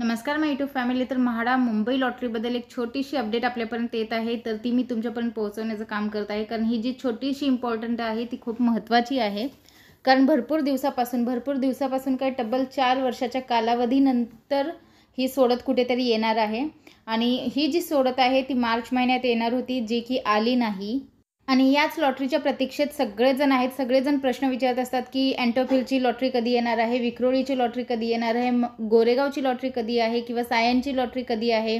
नमस्कार माय YouTube family तर म्हाडा मुंबई लॉटरीबद्दल एक छोटीशी अपडेट आपल्यापर्यंत येत आहे तर ती मी तुमच्यापर्यंत पोहोचवण्याचं काम करत आहे कारण ही जी छोटीशी इम्पॉर्टंट आहे ती खूप महत्त्वाची आहे कारण भरपूर दिवसापासून भरपूर दिवसापासून काय तब्बल चार वर्षाच्या कालावधीनंतर ही सोडत कुठेतरी येणार आहे आणि ही जी सोडत आहे ती मार्च महिन्यात येणार होती जी की आली नाही आणि याच लॉटरीच्या प्रतीक्षेत सगळेजण आहेत सगळेजण प्रश्न विचारत असतात की अँटोफिलची लॉटरी कधी येणार आहे विक्रोळीची लॉटरी कधी येणार आहे म गोरेगावची लॉटरी कधी आहे किंवा सायनची लॉटरी कधी आहे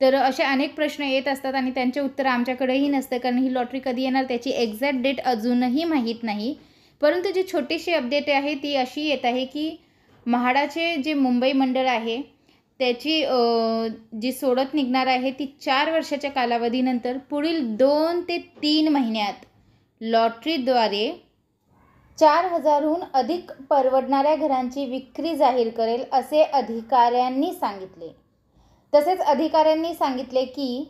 तर असे अनेक प्रश्न येत असतात आणि त्यांचे उत्तर आमच्याकडेही नसतं कारण ही लॉटरी कधी येणार त्याची एक्झॅक्ट डेट अजूनही माहीत नाही परंतु जी छोटीशी अपडेट आहे ती अशी येत आहे की महाडाचे जे मुंबई मंडळ आहे त्याची जी सोडत निघणार आहे ती चार वर्षाच्या कालावधीनंतर पुढील दोन ते तीन महिन्यात लॉटरीद्वारे चार हजारहून अधिक परवडणाऱ्या घरांची विक्री जाहीर करेल असे अधिकाऱ्यांनी सांगितले तसेच अधिकाऱ्यांनी सांगितले की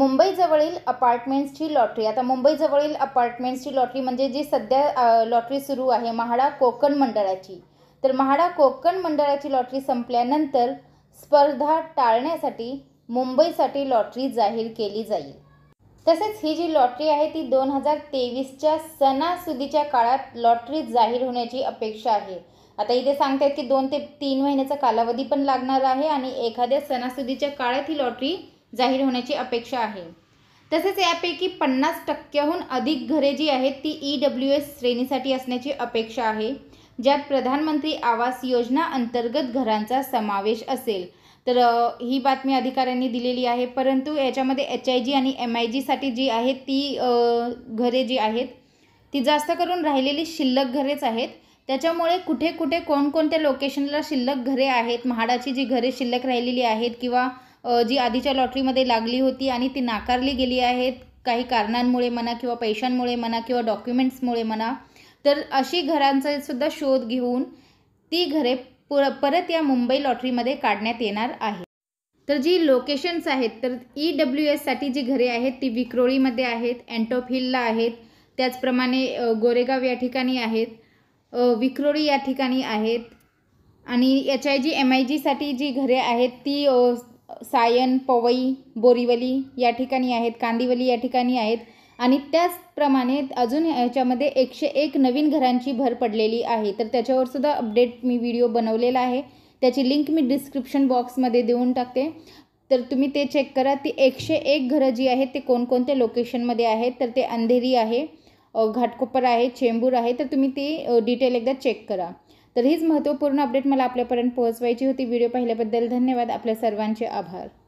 मुंबईजवळील अपार्टमेंट्सची लॉटरी आता मुंबईजवळील अपार्टमेंट्सची लॉटरी म्हणजे जी सध्या लॉटरी सुरू आहे महाडा कोकण मंडळाची तर महाडा कोकण मंडळाची लॉटरी संपल्यानंतर स्पर्धा टाळण्यासाठी मुंबईसाठी लॉटरी जाहीर केली जाईल तसेच ही जी लॉटरी आहे ती दोन हजार तेवीसच्या सणासुदीच्या काळात लॉटरी जाहीर होण्याची अपेक्षा आहे आता इथे सांगतात की दोन ते तीन महिन्याचा कालावधी पण लागणार आहे आणि एखाद्या सणासुदीच्या काळात ही लॉटरी जाहीर होण्याची अपेक्षा आहे तसेच यापैकी पन्नास टक्क्याहून अधिक घरे जी आहेत ती ई डब्ल्यू एस श्रेणीसाठी असण्याची अपेक्षा आहे ज्यात प्रधानमंत्री आवास योजना अंतर्गत घरांचा समावेश असेल तर ही बातमी अधिकाऱ्यांनी दिलेली आहे परंतु याच्यामध्ये एच आय जी आणि एम आय जीसाठी जी आहेत ती घरे जी आहेत ती जास्त करून राहिलेली शिल्लक घरेच आहेत त्याच्यामुळे कुठे कुठे कोणकोणत्या लोकेशनला शिल्लक घरे आहेत म्हाडाची जी घरे शिल्लक राहिलेली आहेत किंवा जी आधीच्या लॉटरीमध्ये लागली होती आणि ती नाकारली गेली आहेत काही कारणांमुळे म्हणा किंवा पैशांमुळे म्हणा किंवा डॉक्युमेंट्समुळे म्हणा तर अशी घरांचा सुद्धा शोध घेऊन ती घरे परत या मुंबई लॉटरीमध्ये काढण्यात येणार आहे तर जी लोकेशन्स आहेत तर ई e डब्ल्यू एससाठी जी घरे आहेत ती विक्रोळीमध्ये आहेत अँटॉप हिलला आहेत त्याचप्रमाणे गोरेगाव या ठिकाणी आहेत विक्रोळी या ठिकाणी आहेत आणि H I G M I जीसाठी जी घरे आहेत ती सायन पवई बोरीवली या ठिकाणी आहेत कांदिवली या ठिकाणी आहेत आणि त्याचप्रमाणे अजून ह्याच्यामध्ये एकशे एक नवीन घरांची भर पडलेली आहे तर त्याच्यावर सुद्धा अपडेट मी व्हिडिओ बनवलेला आहे त्याची लिंक मी डिस्क्रिप्शन बॉक्समध्ये देऊन टाकते तर तुम्ही ते चेक करा ती एकशे एक घरं जी आहेत ते कोणकोणत्या लोकेशनमध्ये आहेत तर ते अंधेरी आहे घाटकोपर आहे चेंबूर आहे तर तुम्ही ती डिटेल एकदा चेक करा तर हीच महत्त्वपूर्ण अपडेट मला आपल्यापर्यंत पोहोचवायची होती व्हिडिओ पाहिल्याबद्दल धन्यवाद आपल्या सर्वांचे आभार